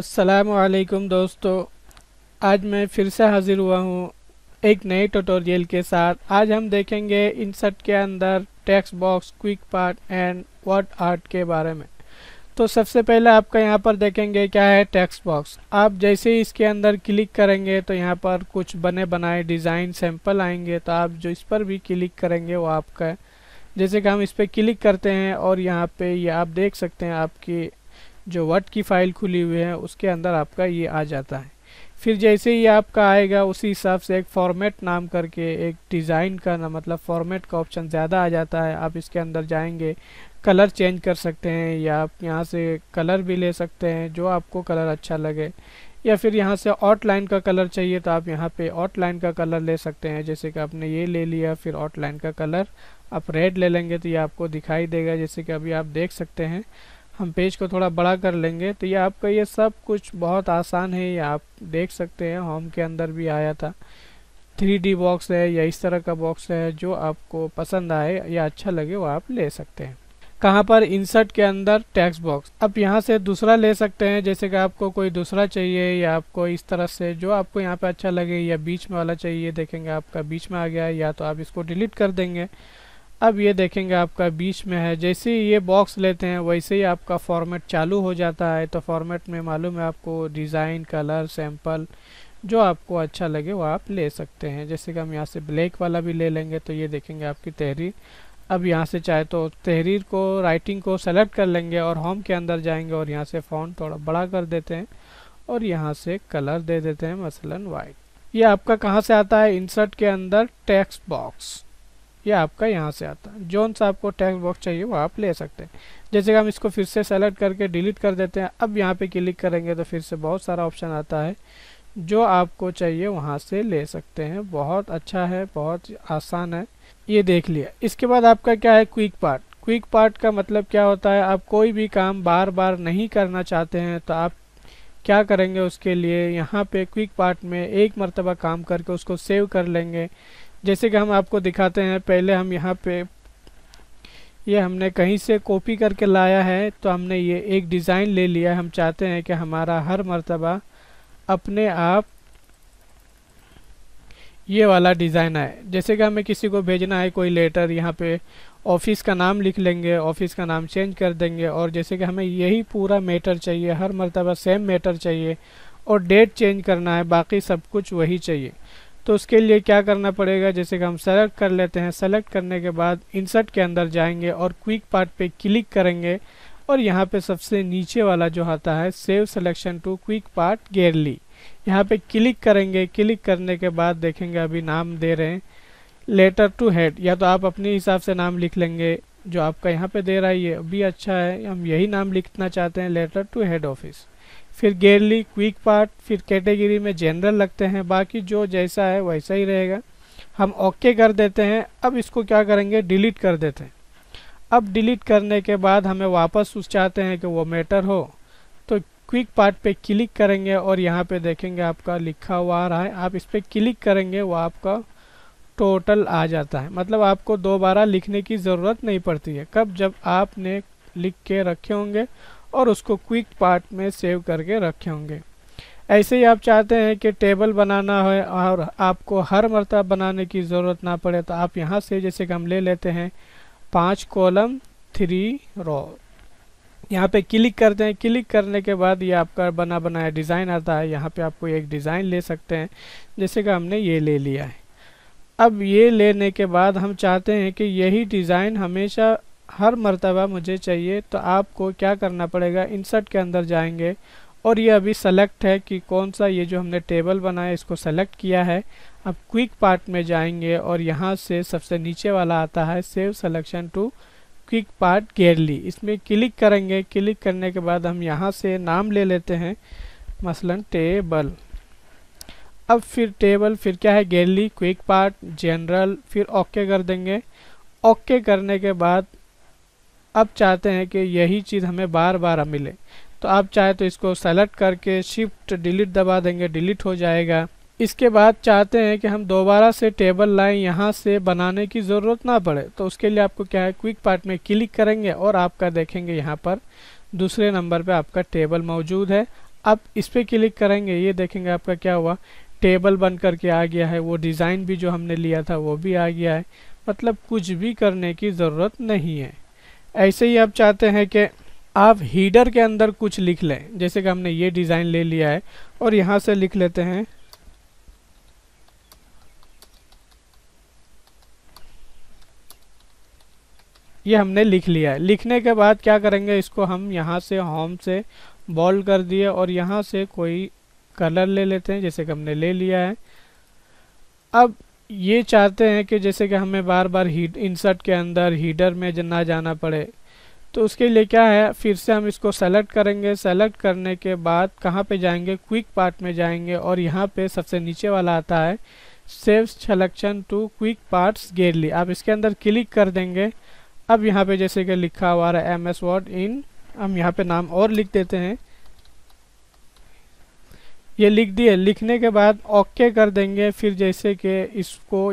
असलकम दोस्तों आज मैं फिर से हाज़िर हुआ हूँ एक नए ट्यूटोरियल के साथ आज हम देखेंगे इंसर्ट के अंदर text box quick part and word art के बारे में तो सबसे पहले आपका यहाँ पर देखेंगे क्या है टेक्स्ट बॉक्स आप जैसे ही इसके अंदर क्लिक करेंगे तो यहाँ पर कुछ बने बनाए डिज़ाइन सैम्पल आएंगे तो आप जो इस पर भी क्लिक करेंगे वो आपका जैसे कि हम इस पर क्लिक करते हैं और यहाँ पर ये यह आप देख सकते हैं आपकी जो वर्ड की फ़ाइल खुली हुई है उसके अंदर आपका ये आ जाता है फिर जैसे ही आपका आएगा उसी हिसाब से एक फॉर्मेट नाम करके एक डिज़ाइन का ना मतलब फॉर्मेट का ऑप्शन ज़्यादा आ जाता है आप इसके अंदर जाएंगे कलर चेंज कर सकते हैं या आप यहाँ से कलर भी ले सकते हैं जो आपको कलर अच्छा लगे या फिर यहाँ से आउटलाइन का कलर चाहिए तो आप यहाँ पे आउटलाइन का कलर ले सकते हैं जैसे कि आपने ये ले लिया फिर आउटलाइन का कलर आप रेड ले लेंगे तो ये आपको दिखाई देगा जैसे कि अभी आप देख सकते हैं हम पेज को थोड़ा बड़ा कर लेंगे तो ये आपका ये सब कुछ बहुत आसान है ये आप देख सकते हैं होम के अंदर भी आया था थ्री डी बॉक्स है या इस तरह का बॉक्स है जो आपको पसंद आए या अच्छा लगे वो आप ले सकते हैं कहाँ पर इंसर्ट के अंदर टैक्स बॉक्स आप यहाँ से दूसरा ले सकते हैं जैसे कि आपको कोई दूसरा चाहिए या आपको इस तरह से जो आपको यहाँ पे अच्छा लगे या बीच में वाला चाहिए देखेंगे आपका बीच में आ गया या तो आप इसको डिलीट कर देंगे अब ये देखेंगे आपका बीच में है जैसे ही ये बॉक्स लेते हैं वैसे ही आपका फॉर्मेट चालू हो जाता है तो फॉर्मेट में मालूम है आपको डिज़ाइन कलर सैम्पल जो आपको अच्छा लगे वो आप ले सकते हैं जैसे कि हम यहाँ से ब्लैक वाला भी ले लेंगे तो ये देखेंगे आपकी तहरीर अब यहाँ से चाहे तो तहरीर को राइटिंग को सेलेक्ट कर लेंगे और होम के अंदर जाएंगे और यहाँ से फ़ॉन्ट थोड़ा बड़ा कर देते हैं और यहाँ से कलर दे देते हैं मसलन वाइट ये आपका कहाँ से आता है इंसर्ट के अंदर टेक्स्ट बॉक्स ये आपका यहाँ से आता है जोन सा आपको टेक्स्ट बॉक्स चाहिए वो आप ले सकते हैं जैसे कि हम इसको फिर से सेलेक्ट करके डिलीट कर देते हैं अब यहाँ पे क्लिक करेंगे तो फिर से बहुत सारा ऑप्शन आता है जो आपको चाहिए वहाँ से ले सकते हैं बहुत अच्छा है बहुत आसान है ये देख लिया इसके बाद आपका क्या है क्विक पार्ट क्विक पार्ट का मतलब क्या होता है आप कोई भी काम बार बार नहीं करना चाहते हैं तो आप क्या करेंगे उसके लिए यहाँ पे क्विक पार्ट में एक मरतबा काम करके उसको सेव कर लेंगे जैसे कि हम आपको दिखाते हैं पहले हम यहाँ पे ये हमने कहीं से कॉपी करके लाया है तो हमने ये एक डिज़ाइन ले लिया हम चाहते हैं कि हमारा हर मरतबा अपने आप ये वाला डिज़ाइन आए जैसे कि हमें किसी को भेजना है कोई लेटर यहाँ पे ऑफिस का नाम लिख लेंगे ऑफिस का नाम चेंज कर देंगे और जैसे कि हमें यही पूरा मैटर चाहिए हर मरतबा सेम मैटर चाहिए और डेट चेंज करना है बाकी सब कुछ वही चाहिए तो उसके लिए क्या करना पड़ेगा जैसे कि हम सेलेक्ट कर लेते हैं सेलेक्ट करने के बाद इंसर्ट के अंदर जाएंगे और क्विक पार्ट पे क्लिक करेंगे और यहाँ पे सबसे नीचे वाला जो आता है save selection to quick part gallery यहाँ पे क्लिक करेंगे क्लिक करने के बाद देखेंगे अभी नाम दे रहे हैं लेटर टू हेड या तो आप अपने हिसाब से नाम लिख लेंगे जो आपका यहाँ पर दे रहा है ये भी अच्छा है हम यही नाम लिखना चाहते हैं लेटर टू हेड ऑफिस फिर गेयरली क्विक पार्ट फिर कैटेगरी में जनरल लगते हैं बाकी जो जैसा है वैसा ही रहेगा हम ओके कर देते हैं अब इसको क्या करेंगे डिलीट कर देते हैं अब डिलीट करने के बाद हमें वापस उस चाहते हैं कि वो मैटर हो तो क्विक पार्ट पे क्लिक करेंगे और यहाँ पे देखेंगे आपका लिखा हुआ रहा है आप इस पर क्लिक करेंगे वो आपका टोटल आ जाता है मतलब आपको दोबारा लिखने की ज़रूरत नहीं पड़ती है कब जब आपने लिख के रखे होंगे और उसको क्विक पार्ट में सेव करके रखे होंगे ऐसे ही आप चाहते हैं कि टेबल बनाना है और आपको हर मरतब बनाने की ज़रूरत ना पड़े तो आप यहाँ से जैसे कि हम ले लेते हैं पाँच कॉलम थ्री रो यहाँ पे क्लिक करते हैं क्लिक करने के बाद ये आपका बना बनाया डिज़ाइन आता है यहाँ पे आपको एक डिज़ाइन ले सकते हैं जैसे कि हमने ये ले लिया है अब ये लेने के बाद हम चाहते हैं कि यही डिज़ाइन हमेशा हर मरतबा मुझे चाहिए तो आपको क्या करना पड़ेगा इंसर्ट के अंदर जाएंगे और ये अभी सेलेक्ट है कि कौन सा ये जो हमने टेबल बनाया इसको सेलेक्ट किया है अब क्विक पार्ट में जाएंगे और यहाँ से सबसे नीचे वाला आता है save selection to quick part gallery इसमें क्लिक करेंगे क्लिक करने के बाद हम यहाँ से नाम ले लेते हैं मसलन टेबल अब फिर टेबल फिर क्या है गेयरली क्विक पार्ट जनरल फिर ओके कर देंगे ओके करने के बाद अब चाहते हैं कि यही चीज़ हमें बार बार मिले तो आप चाहे तो इसको सेलेक्ट करके शिफ्ट डिलीट दबा देंगे डिलीट हो जाएगा इसके बाद चाहते हैं कि हम दोबारा से टेबल लाइन यहाँ से बनाने की ज़रूरत ना पड़े तो उसके लिए आपको क्या है क्विक पार्ट में क्लिक करेंगे और आपका देखेंगे यहाँ पर दूसरे नंबर पे आपका टेबल मौजूद है अब इस पर क्लिक करेंगे ये देखेंगे आपका क्या हुआ टेबल बन करके आ गया है वो डिज़ाइन भी जो हमने लिया था वो भी आ गया है मतलब कुछ भी करने की ज़रूरत नहीं है ऐसे ही आप चाहते हैं कि आप हीडर के अंदर कुछ लिख लें जैसे कि हमने ये डिज़ाइन ले लिया है और यहाँ से लिख लेते हैं ये हमने लिख लिया है लिखने के बाद क्या करेंगे इसको हम यहाँ से होम से बॉल कर दिए और यहाँ से कोई कलर ले लेते हैं जैसे कि हमने ले लिया है अब ये चाहते हैं कि जैसे कि हमें बार बार हीड इंसर्ट के अंदर हीडर में ना जाना पड़े तो उसके लिए क्या है फिर से हम इसको सेलेक्ट करेंगे सेलेक्ट करने के बाद कहाँ पे जाएंगे क्विक पार्ट में जाएंगे और यहाँ पे सबसे नीचे वाला आता है save selection to quick parts gallery आप इसके अंदर क्लिक कर देंगे अब यहाँ पे जैसे कि लिखा हुआ है एम एस वर्ड इन हम यहाँ पे नाम और लिख देते हैं ये लिख दिए लिखने के बाद ओके कर देंगे फिर जैसे कि इसको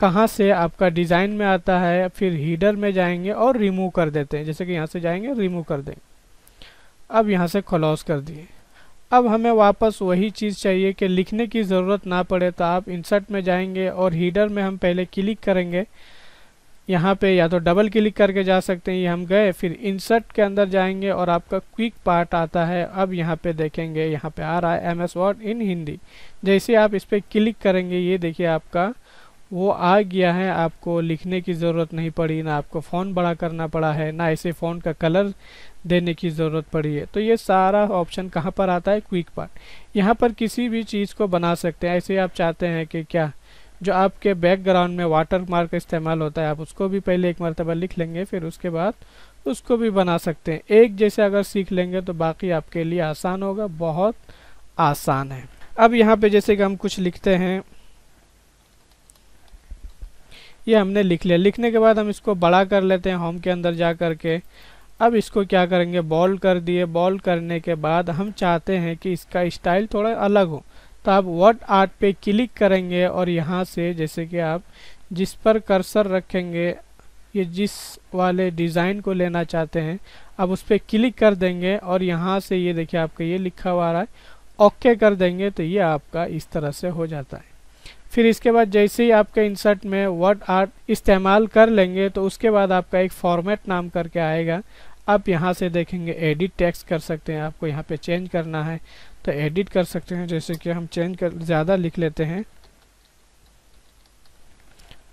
कहाँ से आपका डिज़ाइन में आता है फिर हीडर में जाएंगे और रिमूव कर देते हैं जैसे कि यहाँ से जाएंगे रिमूव कर देंगे अब यहाँ से क्लोज कर दिए अब हमें वापस वही चीज़ चाहिए कि लिखने की ज़रूरत ना पड़े तो आप इंसर्ट में जाएंगे और हीडर में हम पहले क्लिक करेंगे यहाँ पे या तो डबल क्लिक करके जा सकते हैं ये हम गए फिर इंसर्ट के अंदर जाएंगे और आपका क्विक पार्ट आता है अब यहाँ पे देखेंगे यहाँ पे आ रहा है M S word in Hindi जैसे आप इस पर क्लिक करेंगे ये देखिए आपका वो आ गया है आपको लिखने की ज़रूरत नहीं पड़ी ना आपको फ़ोन बड़ा करना पड़ा है ना ऐसे फ़ोन का कलर देने की ज़रूरत पड़ी है तो ये सारा ऑप्शन कहाँ पर आता है क्विक पार्ट यहाँ पर किसी भी चीज़ को बना सकते हैं ऐसे आप चाहते हैं कि क्या जो आपके बैकग्राउंड में वाटर मार्क इस्तेमाल होता है आप उसको भी पहले एक मरतबा लिख लेंगे फिर उसके बाद उसको भी बना सकते हैं एक जैसे अगर सीख लेंगे तो बाकी आपके लिए आसान होगा बहुत आसान है अब यहाँ पे जैसे कि हम कुछ लिखते हैं ये हमने लिख लिया लिखने के बाद हम इसको बड़ा कर लेते हैं होम के अंदर जा कर के अब इसको क्या करेंगे बॉल कर दिए बॉल करने के बाद हम चाहते हैं कि इसका स्टाइल थोड़ा अलग हो तो आप व्हाट आर्ट पे क्लिक करेंगे और यहाँ से जैसे कि आप जिस पर कर्सर रखेंगे ये जिस वाले डिज़ाइन को लेना चाहते हैं आप उस पर क्लिक कर देंगे और यहाँ से ये देखिए आपका ये लिखा हुआ रहा है ओके कर देंगे तो ये आपका इस तरह से हो जाता है फिर इसके बाद जैसे ही आपके इंसर्ट में वर्ड आर्ट इस्तेमाल कर लेंगे तो उसके बाद आपका एक फॉर्मेट नाम करके आएगा आप यहाँ से देखेंगे एडिट टेक्स्ट कर सकते हैं आपको यहाँ पे चेंज करना है तो एडिट कर सकते हैं जैसे कि हम चेंज कर ज़्यादा लिख लेते हैं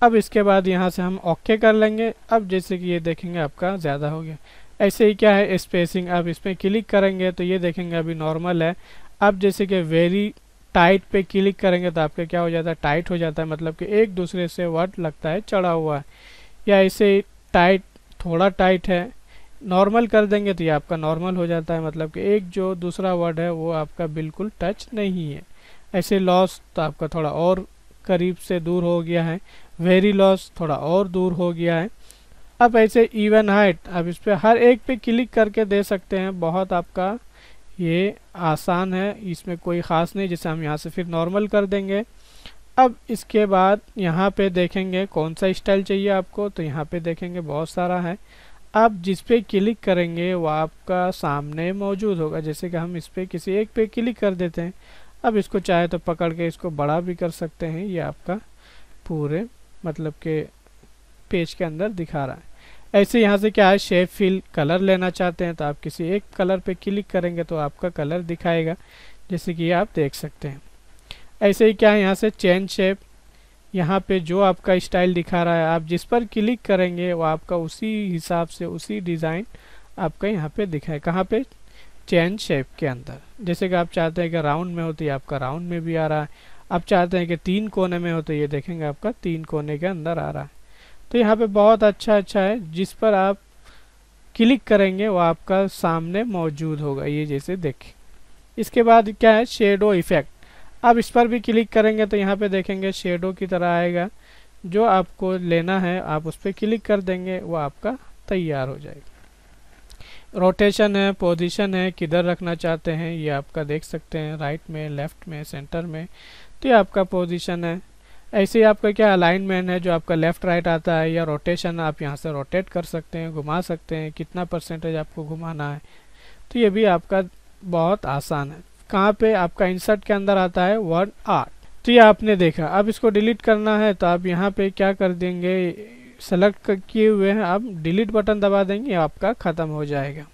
अब इसके बाद यहाँ से हम ओके कर लेंगे अब जैसे कि ये देखेंगे आपका ज़्यादा हो गया ऐसे ही क्या है स्पेसिंग अब इस पर क्लिक करेंगे तो ये देखेंगे अभी नॉर्मल है अब जैसे कि वेरी टाइट पे क्लिक करेंगे तो आपका क्या हो जाता है टाइट हो जाता है मतलब कि एक दूसरे से वर्ड लगता है चढ़ा हुआ है या ऐसे टाइट थोड़ा टाइट है नॉर्मल कर देंगे तो ये आपका नॉर्मल हो जाता है मतलब कि एक जो दूसरा वर्ड है वो आपका बिल्कुल टच नहीं है ऐसे लॉस तो आपका थोड़ा और करीब से दूर हो गया है वेरी लॉस थोड़ा और दूर हो गया है अब ऐसे इवन हाइट अब इस पर हर एक पे क्लिक करके दे सकते हैं बहुत आपका ये आसान है इसमें कोई ख़ास नहीं जैसे हम यहाँ से फिर नॉर्मल कर देंगे अब इसके बाद यहाँ पे देखेंगे कौन सा स्टाइल चाहिए आपको तो यहाँ पे देखेंगे बहुत सारा है आप जिस पे क्लिक करेंगे वह आपका सामने मौजूद होगा जैसे कि हम इस पर किसी एक पे क्लिक कर देते हैं अब इसको चाहे तो पकड़ के इसको बड़ा भी कर सकते हैं ये आपका पूरे मतलब के पेज के अंदर दिखा रहा है ऐसे यहाँ से क्या है शेप फिल कलर लेना चाहते हैं तो आप किसी एक कलर पे क्लिक करेंगे तो आपका कलर दिखाएगा जैसे कि आप देख सकते हैं ऐसे ही क्या है यहाँ से चेंज शेप यहाँ पे जो आपका स्टाइल दिखा रहा है आप जिस पर क्लिक करेंगे वो आपका उसी हिसाब से उसी डिज़ाइन आपका यहाँ पे दिखाए कहाँ पे चैन शेप के अंदर जैसे कि आप चाहते हैं कि राउंड में होती है आपका राउंड में भी आ रहा है आप चाहते हैं कि तीन कोने में होते ये देखेंगे आपका तीन कोने के अंदर आ रहा है तो यहाँ पर बहुत अच्छा अच्छा है जिस पर आप क्लिक करेंगे वो आपका सामने मौजूद होगा ये जैसे देखें इसके बाद क्या है शेडो इफेक्ट आप इस पर भी क्लिक करेंगे तो यहाँ पे देखेंगे शेडो की तरह आएगा जो आपको लेना है आप उस पर क्लिक कर देंगे वो आपका तैयार हो जाएगा रोटेशन है पोजीशन है किधर रखना चाहते हैं ये आपका देख सकते हैं राइट में लेफ्ट में सेंटर में तो ये आपका पोजीशन है ऐसे ही आपका क्या अलाइनमेंट है जो आपका लेफ़्ट राइट आता है या रोटेशन आप यहाँ से रोटेट कर सकते हैं घुमा सकते हैं कितना परसेंटेज आपको घुमाना है तो ये भी आपका बहुत आसान है कहाँ पे आपका इंसर्ट के अंदर आता है वर्ड आर्ट तो ये आपने देखा अब इसको डिलीट करना है तो आप यहाँ पे क्या कर देंगे सेलेक्ट किए हुए हैं आप डिलीट बटन दबा देंगे आपका ख़त्म हो जाएगा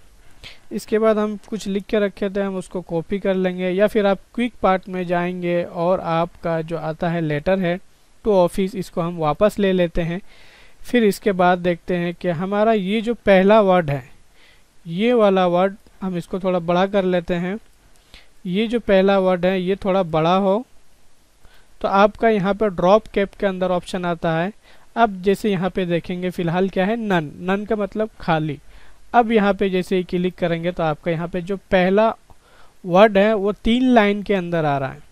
इसके बाद हम कुछ लिख के रखे थे हम उसको कॉपी कर लेंगे या फिर आप क्विक पार्ट में जाएंगे और आपका जो आता है लेटर है टू ऑफिस इसको हम वापस ले लेते हैं फिर इसके बाद देखते हैं कि हमारा ये जो पहला वर्ड है ये वाला वर्ड हम इसको थोड़ा बड़ा कर लेते हैं ये जो पहला वर्ड है ये थोड़ा बड़ा हो तो आपका यहाँ पर ड्रॉप कैप के अंदर ऑप्शन आता है अब जैसे यहाँ पे देखेंगे फिलहाल क्या है नन नन का मतलब खाली अब यहाँ पे जैसे क्लिक करेंगे तो आपका यहाँ पे जो पहला वर्ड है वो तीन लाइन के अंदर आ रहा है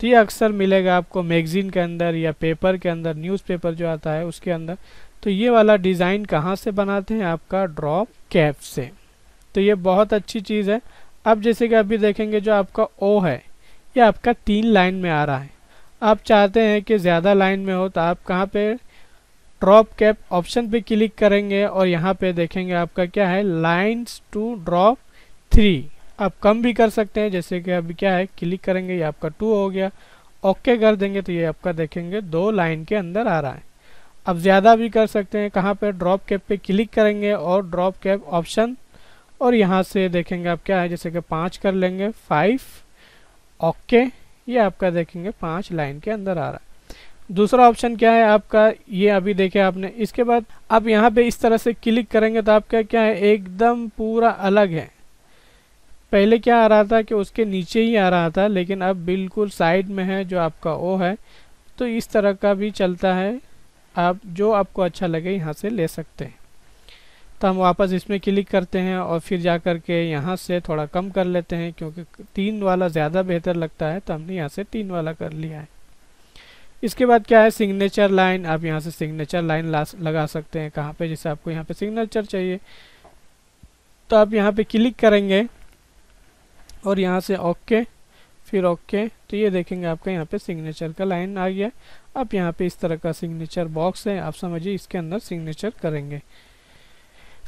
तो ये अक्सर मिलेगा आपको मैगजीन के अंदर या पेपर के अंदर न्यूज़पेपर जो आता है उसके अंदर तो ये वाला डिज़ाइन कहाँ से बनाते हैं आपका ड्रॉप कैप से तो ये बहुत अच्छी चीज़ है अब जैसे कि अभी देखेंगे जो आपका ओ है ये आपका तीन लाइन में आ रहा है आप चाहते हैं कि ज़्यादा लाइन में हो तो आप कहाँ पे ड्रॉप कैप ऑप्शन पे क्लिक करेंगे और यहाँ पे देखेंगे आपका क्या है लाइन्स टू ड्रॉप थ्री आप कम भी कर सकते हैं जैसे कि अभी क्या है क्लिक करेंगे ये आपका टू हो गया ओके कर देंगे तो ये आपका देखेंगे दो लाइन के अंदर आ रहा है अब ज़्यादा भी कर सकते हैं कहाँ पर ड्रॉप कैप पर क्लिक करेंगे और ड्रॉप कैप ऑप्शन और यहाँ से देखेंगे आप क्या है जैसे कि पाँच कर लेंगे फाइव ओके ये आपका देखेंगे पाँच लाइन के अंदर आ रहा है दूसरा ऑप्शन क्या है आपका ये अभी देखे आपने इसके बाद आप यहाँ पे इस तरह से क्लिक करेंगे तो आपका क्या है एकदम पूरा अलग है पहले क्या आ रहा था कि उसके नीचे ही आ रहा था लेकिन अब बिल्कुल साइड में है जो आपका ओ है तो इस तरह का भी चलता है आप जो आपको अच्छा लगे यहाँ से ले सकते हैं तो हम वापस इसमें क्लिक करते हैं और फिर जा कर के यहाँ से थोड़ा कम कर लेते हैं क्योंकि तीन वाला ज़्यादा बेहतर लगता है तो हमने यहाँ से तीन वाला कर लिया है इसके बाद क्या है सिग्नेचर लाइन आप यहाँ से सिग्नेचर लाइन लगा सकते हैं कहाँ पे जैसे आपको यहाँ पे सिग्नेचर चाहिए तो आप यहाँ पे क्लिक करेंगे और यहाँ से ओके फिर ओके तो ये देखेंगे आपका यहाँ पे सिग्नेचर का लाइन आ गया अब यहाँ पे इस तरह का सिग्नेचर बॉक्स है आप समझिए इसके अंदर सिग्नेचर करेंगे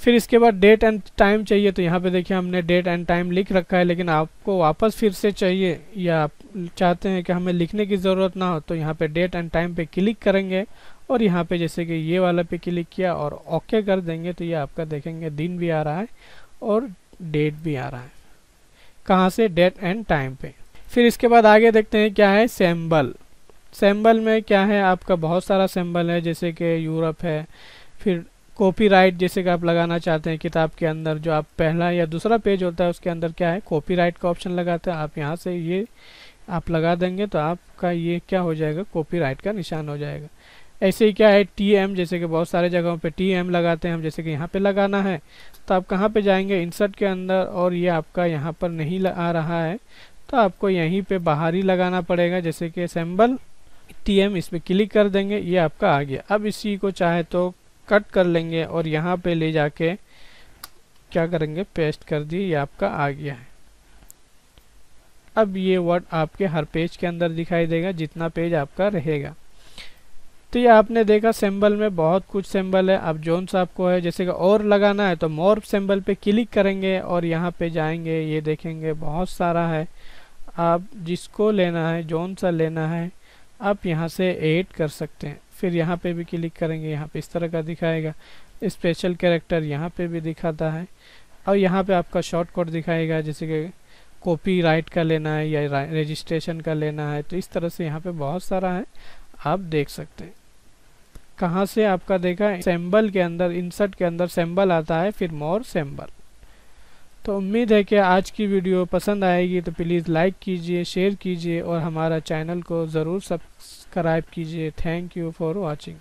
फिर इसके बाद डेट एंड टाइम चाहिए तो यहाँ पे देखिए हमने डेट एंड टाइम लिख रखा है लेकिन आपको वापस फिर से चाहिए या आप चाहते हैं कि हमें लिखने की ज़रूरत ना हो तो यहाँ पे डेट एंड टाइम पे क्लिक करेंगे और यहाँ पे जैसे कि ये वाला पे क्लिक किया और ओके कर देंगे तो ये आपका देखेंगे दिन भी आ रहा है और डेट भी आ रहा है कहाँ से डेट एंड टाइम पर फिर इसके बाद आगे देखते हैं क्या है सैम्बल सैम्बल में क्या है आपका बहुत सारा सैम्बल है जैसे कि यूरोप है फिर कॉपीराइट जैसे कि आप लगाना चाहते हैं किताब के अंदर जो आप पहला या दूसरा पेज होता है उसके अंदर क्या है कॉपीराइट का ऑप्शन लगाते हैं आप यहाँ से ये आप लगा देंगे तो आपका ये क्या हो जाएगा कॉपीराइट का निशान हो जाएगा ऐसे ही क्या है टी एम जैसे कि बहुत सारे जगहों पे टी एम लगाते हैं हम जैसे कि यहाँ पे लगाना है तो आप कहाँ पे जाएंगे इंसर्ट के अंदर और ये आपका यहाँ पर नहीं आ रहा है तो आपको यहीं पे बाहर ही लगाना पड़ेगा जैसे कि असेंबल टी एम इस पर क्लिक कर देंगे ये आपका आ गया अब इसी को चाहे तो कट कर लेंगे और यहाँ पे ले जाके क्या करेंगे पेस्ट कर दिए ये आपका आ गया है अब ये वर्ड आपके हर पेज के अंदर दिखाई देगा जितना पेज आपका रहेगा तो ये आपने देखा सिंबल में बहुत कुछ सिंबल है अब जोन सा आपको है जैसे कि और लगाना है तो मोर सिंबल पे क्लिक करेंगे और यहाँ पे जाएंगे ये देखेंगे बहुत सारा है आप जिसको लेना है जोन सा लेना है आप यहाँ से ऐड कर सकते हैं फिर यहाँ पे भी क्लिक करेंगे यहाँ पे इस तरह का दिखाएगा स्पेशल कैरेक्टर यहाँ पे भी दिखाता है और यहाँ पे आपका शॉर्टकट दिखाएगा जैसे कि कॉपी राइट का लेना है या रजिस्ट्रेशन का लेना है तो इस तरह से यहाँ पे बहुत सारा है आप देख सकते हैं कहाँ से आपका देखा सैम्बल के अंदर इंसर्ट के अंदर सैम्बल आता है फिर मोर सैम्बल तो उम्मीद है कि आज की वीडियो पसंद आएगी तो प्लीज़ लाइक कीजिए शेयर कीजिए और हमारा चैनल को ज़रूर सब्सक्राइब कीजिए थैंक यू फॉर वॉचिंग